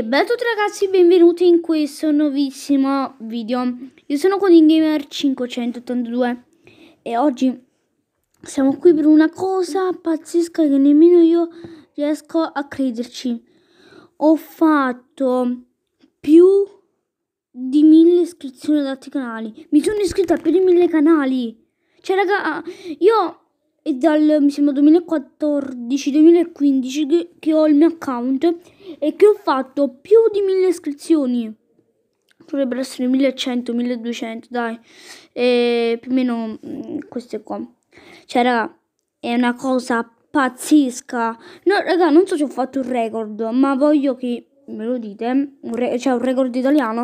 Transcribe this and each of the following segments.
E bella a tutti ragazzi, benvenuti in questo nuovissimo video. Io sono CodingGamer582 e oggi siamo qui per una cosa pazzesca che nemmeno io riesco a crederci. Ho fatto più di mille iscrizioni ad altri canali. Mi sono iscritta a più di mille canali. Cioè raga, io è dal mi sembra 2014-2015 che, ho il mio account e che ho fatto più di 1000 iscrizioni dovrebbero essere 1100 1200 dai e più o meno mm, queste qua cioè raga è una cosa pazzesca no raga non so se ho fatto un record ma voglio che me lo dite un cioè un record italiano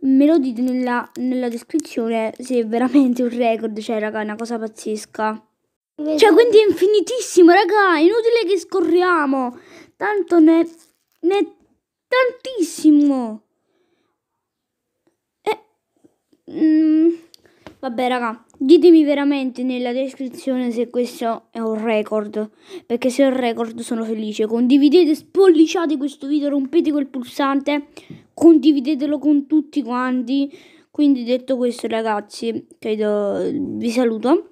me lo dite nella, nella descrizione se è veramente un record cioè raga è una cosa pazzesca cioè, quindi è infinitissimo, raga. È inutile che scorriamo. Tanto ne... ne tantissimo. Eh... Mm. Vabbè, raga. Ditemi veramente nella descrizione se questo è un record. Perché se è un record sono felice. Condividete, spolliciate questo video, rompete quel pulsante. Condividetelo con tutti quanti. Quindi detto questo, ragazzi, credo vi saluto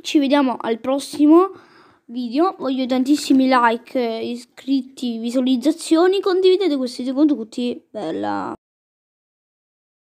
ci vediamo al prossimo video voglio tantissimi like eh, iscritti visualizzazioni condividete questo video con tutti bella